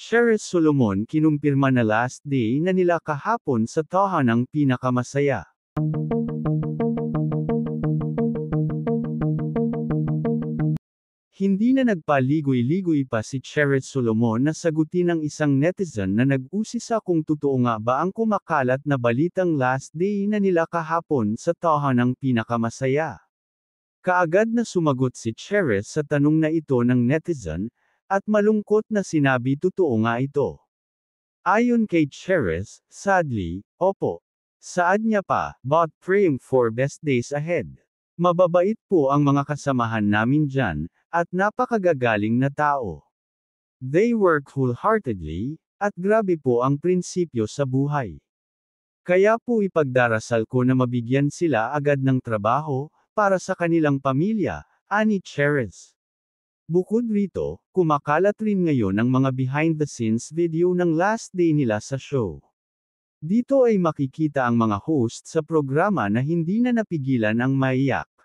Sheriff Solomon kinumpirma na last day na nila kahapon sa tahanang pinakamasaya. Hindi na nagpaligoy-ligoy pa si Sheriff Solomon na sagutin ng isang netizen na nag-usisa kung totoo nga ba ang kumakalat na balitang last day na nila kahapon sa tahanang pinakamasaya. Kaagad na sumagot si Sheriff sa tanong na ito ng netizen, at malungkot na sinabi totoo nga ito. Ayon kay Cheres, sadly, opo. Saad niya pa, but praying for best days ahead. Mababait po ang mga kasamahan namin dyan, at napakagagaling na tao. They work wholeheartedly, at grabe po ang prinsipyo sa buhay. Kaya po ipagdarasal ko na mabigyan sila agad ng trabaho, para sa kanilang pamilya, ani Cheres. Bukod rito, kumakalat rin ngayon ang mga behind-the-scenes video ng last day nila sa show. Dito ay makikita ang mga host sa programa na hindi na napigilan ang maiyak.